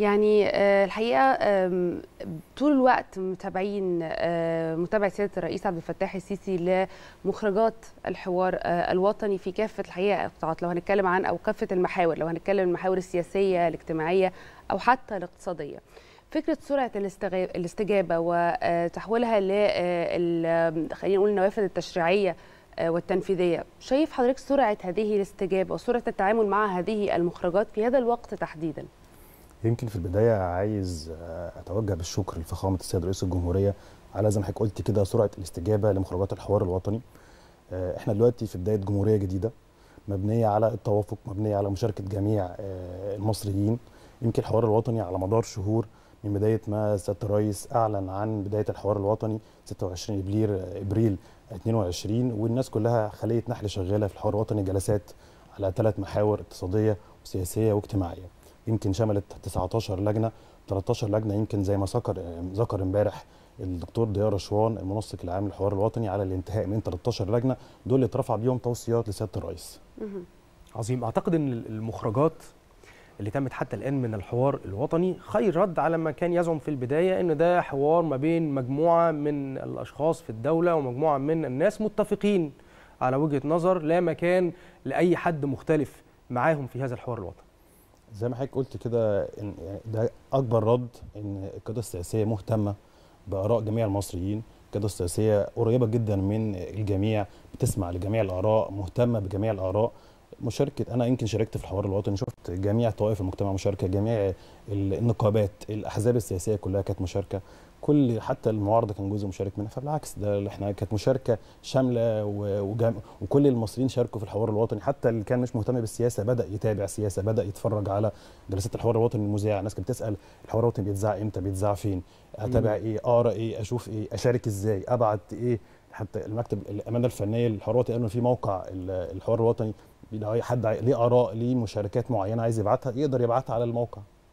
يعني آه، الحقيقه طول الوقت متابعين آه، متابعه سياده الرئيس عبد الفتاح السيسي لمخرجات الحوار آه، الوطني في كافه الحقيقه القطاعات لو هنتكلم عن او كافه المحاور لو هنتكلم المحاور السياسيه الاجتماعيه او حتى الاقتصاديه فكره سرعه الاستجابه وتحويلها ل خلينا نقول النوافذ التشريعيه والتنفيذيه شايف حضرتك سرعه هذه الاستجابه وسرعه التعامل مع هذه المخرجات في هذا الوقت تحديدا يمكن في البدايه عايز آه، اتوجه بالشكر لفخامه السيد رئيس الجمهوريه على زي ما حضرتك قلت كده سرعه الاستجابه لمخرجات الحوار الوطني آه، احنا دلوقتي في بدايه جمهوريه جديده مبنيه على التوافق مبنيه على مشاركه جميع آه، المصريين يمكن الحوار الوطني على مدار شهور من بدايه ما سياده الرئيس اعلن عن بدايه الحوار الوطني 26 ابريل ابريل 22 والناس كلها خليه نحل شغاله في الحوار الوطني جلسات على ثلاث محاور اقتصاديه وسياسيه واجتماعيه يمكن شملت 19 لجنه 13 لجنه يمكن زي ما ذكر ذكر امبارح الدكتور ضياء رشوان المنسق العام للحوار الوطني على الانتهاء من 13 لجنه دول اللي اترفع بيهم توصيات لسياده الرئيس. عظيم اعتقد ان المخرجات اللي تمت حتى الان من الحوار الوطني خير رد على ما كان يزعم في البدايه ان ده حوار ما بين مجموعه من الاشخاص في الدوله ومجموعه من الناس متفقين على وجهه نظر لا مكان لاي حد مختلف معاهم في هذا الحوار الوطني. زي ما حضرتك قلت كده ان ده اكبر رد ان القياده السياسيه مهتمه باراء جميع المصريين القياده السياسيه قريبه جدا من الجميع بتسمع لجميع الاراء مهتمه بجميع الاراء مشاركه انا يمكن شاركت في الحوار الوطني شفت جميع طوائف المجتمع مشاركه جميع النقابات الاحزاب السياسيه كلها كانت مشاركه كل حتى المعارضه كان جزء مشارك منها فبالعكس ده احنا كانت مشاركه شامله وجم... وكل المصريين شاركوا في الحوار الوطني حتى اللي كان مش مهتم بالسياسه بدا يتابع سياسه بدا يتفرج على جلسات الحوار الوطني المذاعه الناس كانت بتسال الحوار الوطني بيتذاع امتى بيتذاع فين اتابع ايه اقرا ايه اشوف ايه اشارك ازاي ابعت ايه حتى المكتب الامانه الفنيه للحوار قالوا في موقع الحوار الوطني لو اي حد ليه اراء ليه مشاركات معينه عايز يبعتها يقدر يبعتها على الموقع